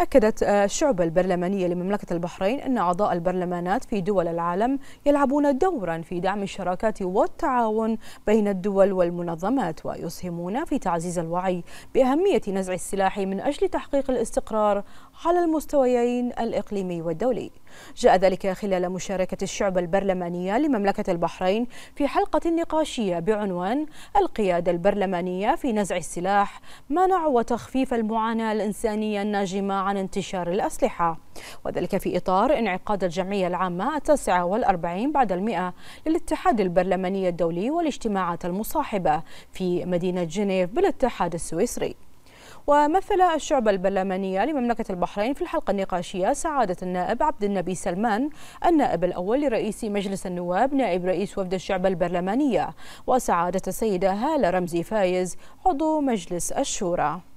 أكدت آه، الشعبة البرلمانية لمملكة البحرين أن أعضاء البرلمانات في دول العالم يلعبون دورا في دعم الشراكات والتعاون بين الدول والمنظمات ويسهمون في تعزيز الوعي بأهمية نزع السلاح من أجل تحقيق الاستقرار على المستويين الإقليمي والدولي جاء ذلك خلال مشاركة الشعب البرلمانية لمملكة البحرين في حلقة نقاشية بعنوان القيادة البرلمانية في نزع السلاح منع وتخفيف المعاناة الإنسانية الناجمة عن انتشار الأسلحة وذلك في إطار انعقاد الجمعية العامة التاسعة والأربعين بعد المئة للاتحاد البرلماني الدولي والاجتماعات المصاحبة في مدينة جنيف بالاتحاد السويسري ومثل الشعبة البرلمانية لمملكة البحرين في الحلقة النقاشية سعادة النائب عبد النبي سلمان النائب الأول لرئيس مجلس النواب نائب رئيس وفد الشعبة البرلمانية وسعادة السيدة هالة رمزي فايز عضو مجلس الشورى